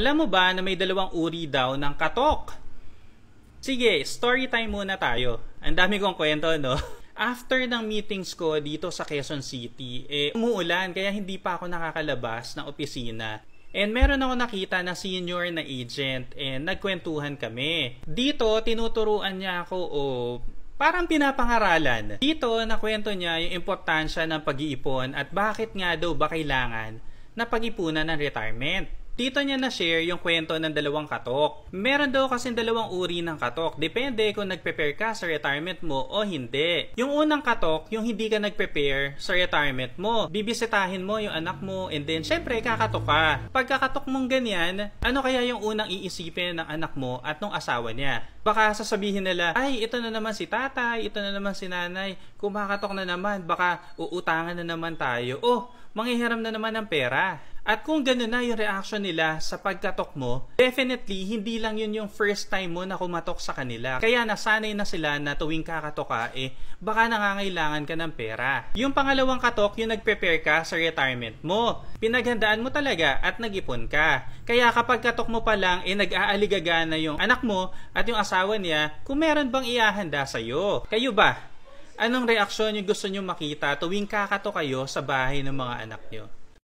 Alam mo ba na may dalawang uri daw ng katok? Sige, story time muna tayo. Ang dami kong kwento, no? After ng meetings ko dito sa Quezon City, eh, umuulan kaya hindi pa ako nakakalabas ng opisina. And meron ako nakita na senior na agent and nagkwentuhan kami. Dito, tinuturuan niya ako o oh, parang pinapangaralan. Dito, nakwento niya yung importansya ng pag-iipon at bakit nga daw ba kailangan na pag-ipunan ng retirement. Tita niya na-share yung kwento ng dalawang katok. Meron daw kasi dalawang uri ng katok. Depende kung nag-prepare ka sa retirement mo o hindi. Yung unang katok, yung hindi ka nag-prepare sa retirement mo. Bibisitahin mo yung anak mo and then syempre kakatok ka. Pagkakatok mong ganyan, ano kaya yung unang iisipin ng anak mo at ng asawa niya? Baka sasabihin nila, ay ito na naman si tatay, ito na naman si nanay, kumakatok na naman, baka uutangan na naman tayo. Oh, manghihiram na naman ng pera. At kung ganun na yung reaction nila sa pagkatok mo, definitely hindi lang yun yung first time mo na kumatok sa kanila. Kaya nasanay na sila na tuwing kakatok ka, eh, baka nangangailangan ka ng pera. Yung pangalawang katok, yung nagprepare ka sa retirement mo. Pinaghandaan mo talaga at nag-ipon ka. Kaya kapag katok mo pa lang, eh, nag-aaligaga na yung anak mo at yung asawa niya kung meron bang iahanda sa'yo. Kayo ba? Anong reaksyon yung gusto nyo makita tuwing kakatok kayo sa bahay ng mga anak nyo?